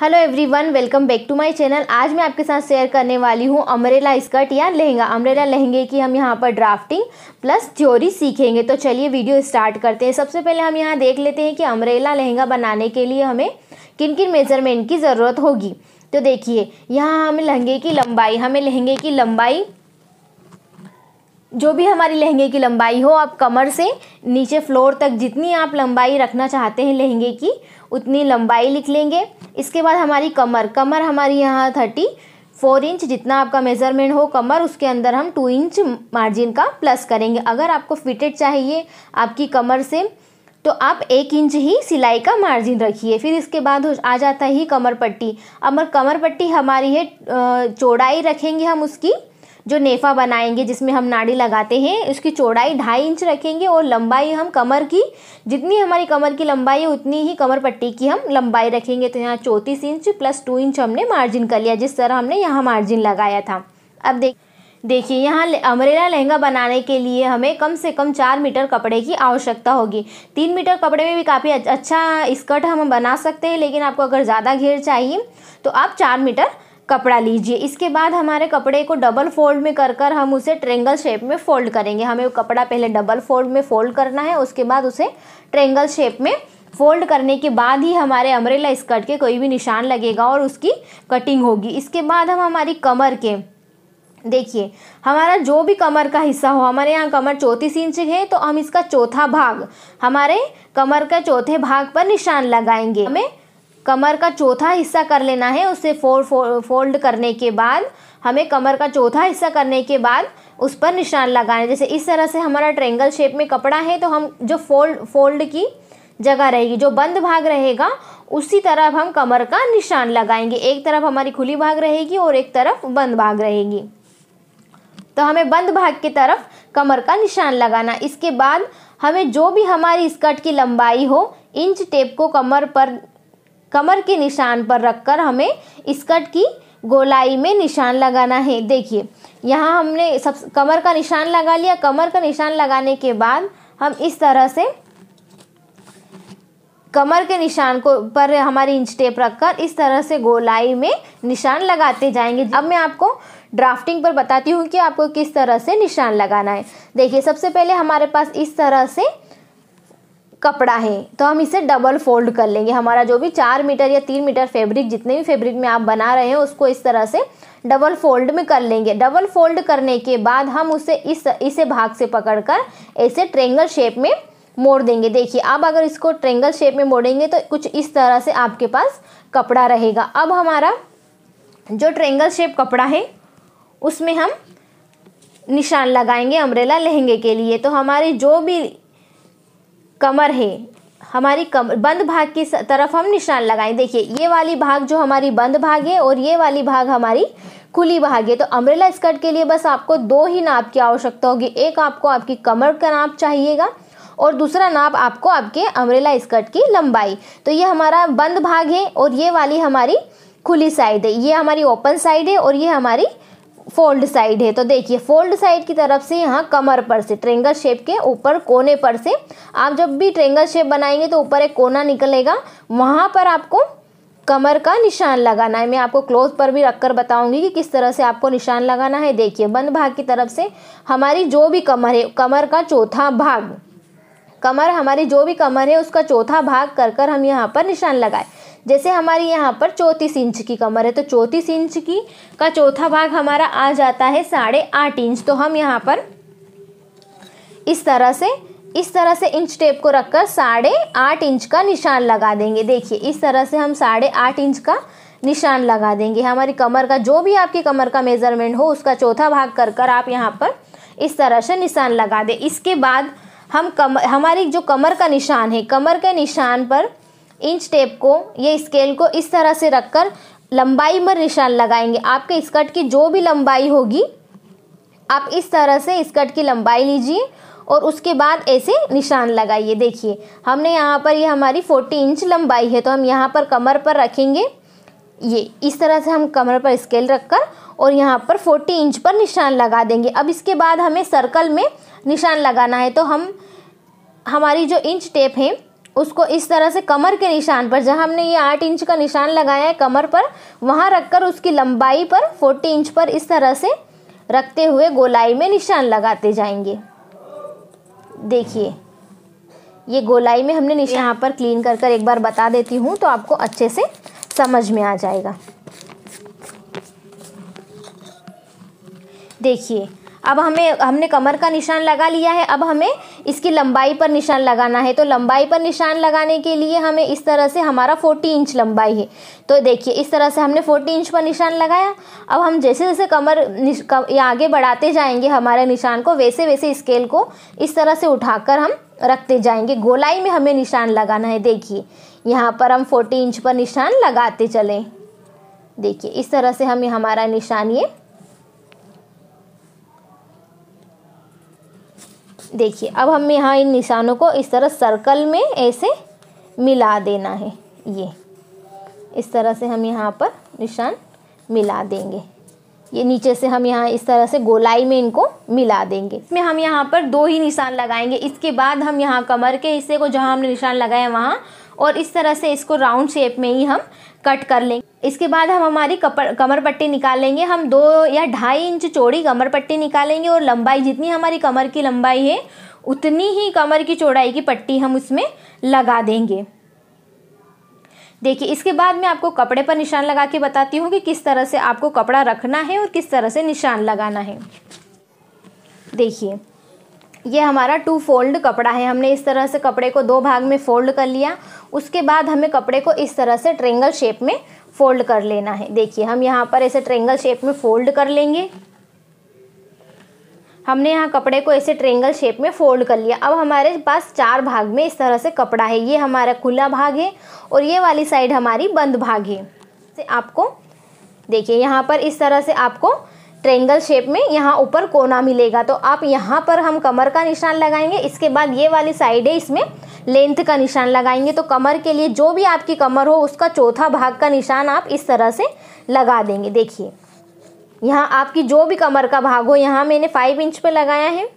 hello everyone welcome back to my channel आज मैं आपके साथ शेयर करने वाली हूँ अमरेला स्कर्ट या लहंगा अमरेला लहंगे की हम यहाँ पर ड्राफ्टिंग प्लस थ्योरी सीखेंगे तो चलिए वीडियो स्टार्ट करते हैं सबसे पहले हम यहाँ देख लेते हैं कि अमरेला लहंगा बनाने के लिए हमें किन किन मेजरमेंट की ज़रूरत होगी तो देखिए यहाँ हमें लहंगे की लंबाई हमें लहंगे की लंबाई जो भी हमारी लहंगे की लंबाई हो आप कमर से नीचे फ्लोर तक जितनी आप लंबाई रखना चाहते हैं लहंगे की उतनी लंबाई लिख लेंगे इसके बाद हमारी कमर कमर हमारी यहाँ थर्टी फोर इंच जितना आपका मेज़रमेंट हो कमर उसके अंदर हम टू इंच मार्जिन का प्लस करेंगे अगर आपको फिटेड चाहिए आपकी कमर से तो आप एक इंच ही सिलाई का मार्जिन रखिए फिर इसके बाद आ जाता ही कमर पट्टी अब कमर पट्टी हमारी है चौड़ाई रखेंगे हम उसकी जो नेफा बनाएंगे जिसमें हम नाड़ी लगाते हैं उसकी चौड़ाई ढाई इंच रखेंगे और लंबाई हम कमर की जितनी हमारी कमर की लंबाई है उतनी ही कमर पट्टी की हम लंबाई रखेंगे तो यहाँ चौंतीस इंच प्लस टू इंच हमने मार्जिन कर लिया जिस तरह हमने यहाँ मार्जिन लगाया था अब देख देखिए यहाँ अमरेला लहंगा बनाने के लिए हमें कम से कम चार मीटर कपड़े की आवश्यकता होगी तीन मीटर कपड़े में भी काफ़ी अच्छा स्कर्ट हम बना सकते हैं लेकिन आपको अगर ज़्यादा घेर चाहिए तो आप चार मीटर कपड़ा लीजिए इसके बाद हमारे कपड़े को डबल फोल्ड में कर कर हम उसे ट्रेंगल शेप में फोल्ड करेंगे हमें कपड़ा पहले डबल फोल्ड में फोल्ड करना है उसके बाद उसे ट्रेंगल शेप में फोल्ड करने के बाद ही हमारे अमरेला स्कर्ट के कोई भी निशान लगेगा और उसकी कटिंग होगी इसके बाद हम हमारी कमर के देखिए हमारा जो भी कमर का हिस्सा हो हमारे यहाँ कमर चौंतीस इंच है तो हम इसका चौथा भाग हमारे कमर का चौथे भाग पर निशान लगाएंगे हमें कमर का चौथा हिस्सा कर लेना है उसे फोल्ड फोल्ड करने के बाद हमें कमर का चौथा हिस्सा करने के बाद उस पर निशान लगाना है जैसे इस तरह से हमारा ट्रेंगल शेप में कपड़ा है तो हम जो फोल्ड फोल्ड की जगह रहेगी जो बंद भाग रहेगा उसी तरफ हम कमर का निशान लगाएंगे एक तरफ हमारी खुली भाग रहेगी और एक तरफ बंद भाग रहेगी तो हमें बंद भाग की तरफ कमर का निशान लगाना इसके बाद हमें जो भी हमारी स्कर्ट की लंबाई हो इंच टेप को कमर पर कमर के निशान पर रखकर हमें स्कर्ट की गोलाई में निशान लगाना है देखिए यहाँ हमने सब कमर का निशान लगा लिया कमर का निशान लगाने के बाद हम इस तरह से कमर के निशान को पर हमारी इंच टेप रखकर इस तरह से गोलाई में निशान लगाते जाएंगे अब मैं आपको ड्राफ्टिंग पर बताती हूँ कि आपको किस तरह से निशान लगाना है देखिए सबसे पहले हमारे पास इस तरह से कपड़ा है तो हम इसे डबल फोल्ड कर लेंगे हमारा जो भी चार मीटर या तीन मीटर फैब्रिक जितने भी फैब्रिक में आप बना रहे हैं उसको इस तरह से डबल फोल्ड में कर लेंगे डबल फोल्ड करने के बाद हम उसे इस इसे भाग से पकड़कर ऐसे ट्रेंगल शेप में मोड़ देंगे देखिए अब अगर इसको ट्रेंगल शेप में मोड़ेंगे तो कुछ इस तरह से आपके पास कपड़ा रहेगा अब हमारा जो ट्रेंगल शेप कपड़ा है उसमें हम निशान लगाएंगे अम्ब्रेला लहंगे के लिए तो हमारी जो भी कमर है हमारी कमर बंद भाग की तरफ हम निशान लगाए देखिए ये वाली भाग जो हमारी बंद भाग है और ये वाली भाग हमारी खुली भाग है तो अम्ब्रेला स्कर्ट के लिए बस आपको दो ही नाप की आवश्यकता होगी एक आपको आपकी कमर का नाप चाहिएगा और दूसरा नाप आपको आपके अम्ब्रेला स्कर्ट की लंबाई तो ये हमारा बंद भाग है और ये वाली हमारी खुली साइड है ये हमारी ओपन साइड है और ये हमारी फोल्ड साइड है तो देखिए फोल्ड साइड की तरफ से यहाँ कमर पर से ट्रेंगल शेप के ऊपर कोने पर से आप जब भी ट्रेंगल शेप बनाएंगे तो ऊपर एक कोना निकलेगा वहाँ पर आपको कमर का निशान लगाना है मैं आपको क्लोथ पर भी रखकर बताऊंगी कि किस तरह से आपको निशान लगाना है देखिए बंद भाग की तरफ से हमारी जो भी कमर है कमर का चौथा भाग कमर हमारी जो भी कमर है उसका चौथा भाग कर कर हम यहाँ पर निशान लगाए जैसे हमारी यहाँ पर चौंतीस इंच की कमर है तो चौंतीस इंच की का चौथा भाग हमारा आ जाता है साढ़े आठ इंच तो हम यहाँ पर इस तरह से इस तरह से इंच टेप को रखकर साढ़े आठ इंच का निशान लगा देंगे देखिए इस तरह से हम साढ़े आठ इंच का निशान लगा देंगे हमारी कमर का जो भी आपकी कमर का मेज़रमेंट हो उसका चौथा भाग कर कर आप यहाँ पर इस तरह से निशान लगा दें इसके बाद हम कमर हमारी जो कमर का निशान है कमर के निशान पर इंच टेप को ये स्केल को इस तरह से रखकर लंबाई पर निशान लगाएंगे आपके स्कर्ट की जो भी लंबाई होगी आप इस तरह से स्कर्ट की लंबाई लीजिए और उसके बाद ऐसे निशान लगाइए देखिए हमने यहाँ पर ये यह हमारी फोर्टी इंच लंबाई है तो हम यहाँ पर कमर पर रखेंगे ये इस तरह से हम कमर पर स्केल रखकर और यहाँ पर फोर्टी इंच पर निशान लगा देंगे अब इसके बाद हमें सर्कल में निशान लगाना है तो हम हमारी जो इंच टेप है उसको इस तरह से कमर के निशान पर जहां हमने ये आठ इंच का निशान लगाया है कमर पर वहां रखकर उसकी लंबाई पर फोर्टी इंच पर इस तरह से रखते हुए गोलाई में निशान लगाते जाएंगे देखिए ये गोलाई में हमने निशान यहाँ पर क्लीन कर कर एक बार बता देती हूँ तो आपको अच्छे से समझ में आ जाएगा देखिए अब हमें हमने कमर का निशान लगा लिया है अब हमें इसकी लंबाई पर निशान लगाना है तो लंबाई पर निशान लगाने के लिए हमें इस तरह से हमारा फोर्टी इंच लंबाई है तो देखिए इस तरह से हमने फोर्टी इंच पर निशान लगाया अब हम जैसे जैसे कमर आगे बढ़ाते जाएंगे हमारे निशान को वैसे वैसे स्केल को इस तरह से उठाकर हम रखते जाएंगे गोलाई में हमें निशान लगाना है देखिए यहाँ पर हम फोर्टी इंच पर निशान लगाते चलें देखिए इस तरह से हम हमारा निशान ये देखिए अब हम यहाँ इन निशानों को इस तरह सर्कल में ऐसे मिला देना है ये इस तरह से हम यहाँ पर निशान मिला देंगे ये नीचे से हम यहाँ इस तरह से गोलाई में इनको मिला देंगे इसमें हम यहाँ पर दो ही निशान लगाएंगे इसके बाद हम यहाँ कमर के हिस्से को जहाँ हमने निशान लगाए वहाँ और इस तरह से इसको राउंड शेप में ही हम कट कर लेंगे इसके बाद हम हमारी कपड़ कमर पट्टी निकालेंगे हम दो या ढाई इंच चौड़ी कमर पट्टी निकालेंगे और लंबाई जितनी हमारी कमर की लंबाई है उतनी ही कमर की चौड़ाई की पट्टी हम उसमें लगा देंगे देखिए इसके बाद मैं आपको कपड़े पर निशान लगा के बताती हूँ कि किस तरह से आपको कपड़ा रखना है और किस तरह से निशान लगाना है देखिए ये हमारा टू फोल्ड कपड़ा है हमने इस तरह से कपड़े को दो भाग में फोल्ड कर लिया उसके बाद हमें कपड़े को इस तरह से ट्रेंगल शेप में फोल्ड कर लेना है देखिए हम यहाँ पर ऐसे ट्रेंगल शेप में फोल्ड कर लेंगे हमने यहाँ कपड़े को ऐसे ट्रेंगल शेप में फोल्ड कर लिया अब हमारे पास चार भाग में इस तरह से कपड़ा है ये हमारा खुला भाग है और ये वाली साइड हमारी बंद भाग है आपको देखिए यहाँ पर इस तरह से आपको ट्रेंगल शेप में यहाँ ऊपर कोना मिलेगा तो आप यहाँ पर हम कमर का निशान लगाएंगे इसके बाद ये वाली साइड है इसमें लेंथ का निशान लगाएंगे तो कमर के लिए जो भी आपकी कमर हो उसका चौथा भाग का निशान आप इस तरह से लगा देंगे देखिए यहाँ आपकी जो भी कमर का भाग हो यहाँ मैंने फाइव इंच पर लगाया है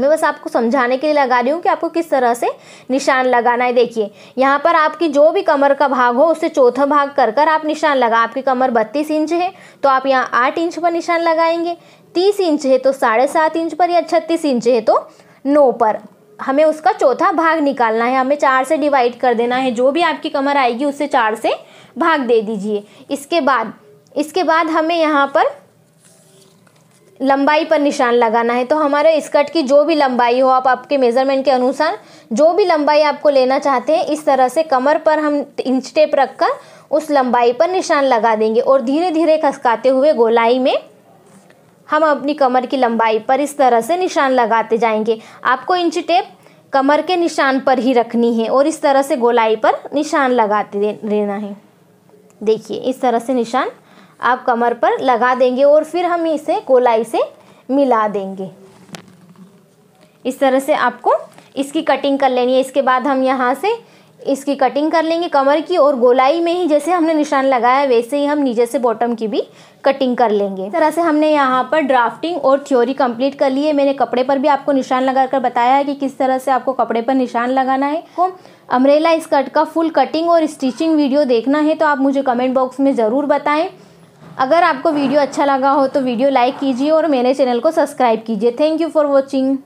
मैं बस आपको समझाने के लिए लगा रही हूँ कि आपको किस तरह से निशान लगाना है देखिए यहाँ पर आपकी जो भी कमर का भाग हो उससे चौथा भाग कर कर आप निशान लगा आपकी कमर बत्तीस इंच है तो आप यहाँ आठ इंच पर निशान लगाएंगे तीस इंच है तो साढ़े सात इंच पर या छत्तीस इंच है तो नौ पर हमें उसका चौथा भाग निकालना है हमें चार से डिवाइड कर देना है जो भी आपकी कमर आएगी उससे चार से भाग दे दीजिए इसके बाद इसके बाद हमें यहाँ पर लंबाई पर निशान लगाना है तो हमारे स्कर्ट की जो भी लंबाई हो आप आपके मेज़रमेंट के अनुसार जो भी लंबाई आपको लेना चाहते हैं इस तरह से कमर पर हम इंच टेप रखकर उस लंबाई पर निशान लगा देंगे और धीरे धीरे खसकाते हुए गोलाई में हम अपनी कमर की लंबाई पर इस तरह से निशान लगाते जाएंगे आपको इंच टेप कमर के निशान पर ही रखनी है और इस तरह से गोलाई पर निशान लगाते रहना है देखिए इस तरह से निशान आप कमर पर लगा देंगे और फिर हम इसे गोलाई से मिला देंगे इस तरह से आपको इसकी कटिंग कर लेनी है इसके बाद हम यहाँ से इसकी कटिंग कर लेंगे कमर की और गोलाई में ही जैसे हमने निशान लगाया वैसे ही हम नीचे से बॉटम की भी कटिंग कर लेंगे इस तरह से हमने यहाँ पर ड्राफ्टिंग और थ्योरी कंप्लीट कर ली है मैंने कपड़े पर भी आपको निशान लगाकर बताया है कि किस तरह से आपको कपड़े पर निशान लगाना है को अमरेला स्कर्ट का फुल कटिंग और स्टिचिंग वीडियो देखना है तो आप मुझे कमेंट बॉक्स में ज़रूर बताएँ अगर आपको वीडियो अच्छा लगा हो तो वीडियो लाइक कीजिए और मेरे चैनल को सब्सक्राइब कीजिए थैंक यू फॉर वॉचिंग